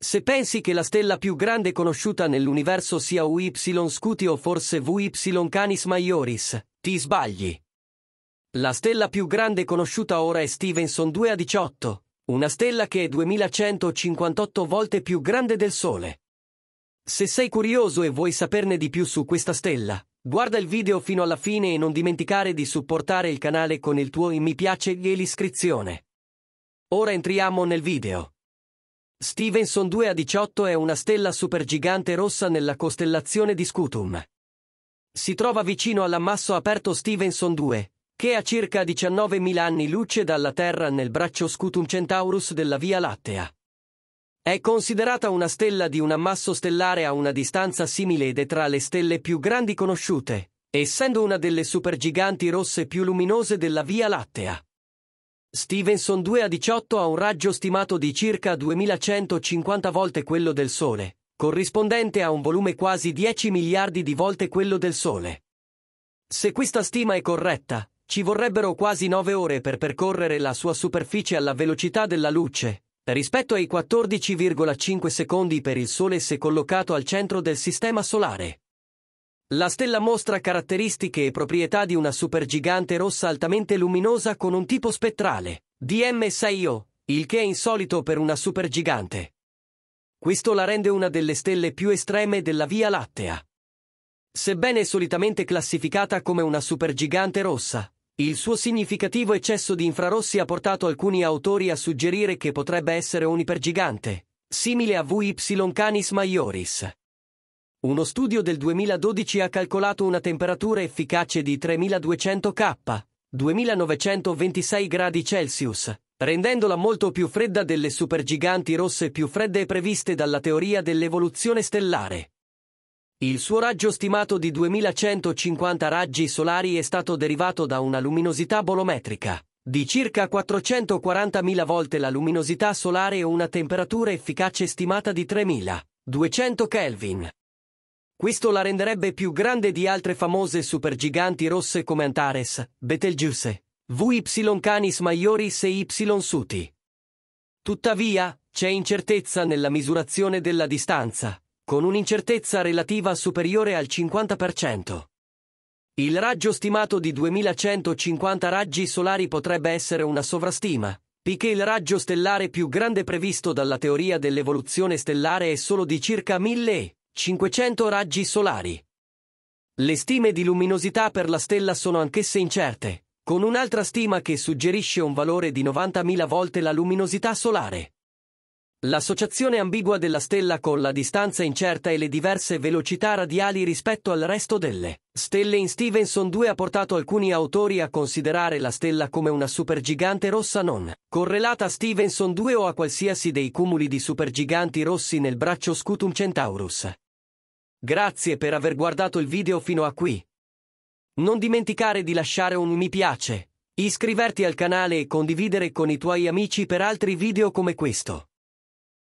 Se pensi che la stella più grande conosciuta nell'universo sia UY Scuti o forse VY Canis Maioris, ti sbagli. La stella più grande conosciuta ora è Stevenson 2 a 18, una stella che è 2158 volte più grande del Sole. Se sei curioso e vuoi saperne di più su questa stella, guarda il video fino alla fine e non dimenticare di supportare il canale con il tuo mi piace e l'iscrizione. Ora entriamo nel video. Stevenson 2 a 18 è una stella supergigante rossa nella costellazione di Scutum. Si trova vicino all'ammasso aperto Stevenson 2, che è a circa 19.000 anni luce dalla Terra nel braccio Scutum Centaurus della Via Lattea. È considerata una stella di un ammasso stellare a una distanza simile ed è tra le stelle più grandi conosciute, essendo una delle supergiganti rosse più luminose della Via Lattea. Stevenson 2 a 18 ha un raggio stimato di circa 2150 volte quello del Sole, corrispondente a un volume quasi 10 miliardi di volte quello del Sole. Se questa stima è corretta, ci vorrebbero quasi 9 ore per percorrere la sua superficie alla velocità della luce, rispetto ai 14,5 secondi per il Sole se collocato al centro del Sistema Solare. La stella mostra caratteristiche e proprietà di una supergigante rossa altamente luminosa con un tipo spettrale, DM6O, il che è insolito per una supergigante. Questo la rende una delle stelle più estreme della Via Lattea. Sebbene solitamente classificata come una supergigante rossa, il suo significativo eccesso di infrarossi ha portato alcuni autori a suggerire che potrebbe essere un ipergigante, simile a VY Canis Maioris. Uno studio del 2012 ha calcolato una temperatura efficace di 3200 K, 2926 gradi Celsius, rendendola molto più fredda delle supergiganti rosse più fredde previste dalla teoria dell'evoluzione stellare. Il suo raggio stimato di 2150 raggi solari è stato derivato da una luminosità bolometrica di circa 440.000 volte la luminosità solare e una temperatura efficace stimata di 3.200 Kelvin, questo la renderebbe più grande di altre famose supergiganti rosse come Antares, Betelgeuse, VY Canis Maioris e Y Suti. Tuttavia, c'è incertezza nella misurazione della distanza, con un'incertezza relativa superiore al 50%. Il raggio stimato di 2150 raggi solari potrebbe essere una sovrastima, poiché il raggio stellare più grande previsto dalla teoria dell'evoluzione stellare è solo di circa 1000 e 500 raggi solari. Le stime di luminosità per la stella sono anch'esse incerte, con un'altra stima che suggerisce un valore di 90.000 volte la luminosità solare. L'associazione ambigua della stella con la distanza incerta e le diverse velocità radiali rispetto al resto delle stelle in Stevenson 2 ha portato alcuni autori a considerare la stella come una supergigante rossa non correlata a Stevenson 2 o a qualsiasi dei cumuli di supergiganti rossi nel braccio Scutum Centaurus, Grazie per aver guardato il video fino a qui. Non dimenticare di lasciare un mi piace, iscriverti al canale e condividere con i tuoi amici per altri video come questo.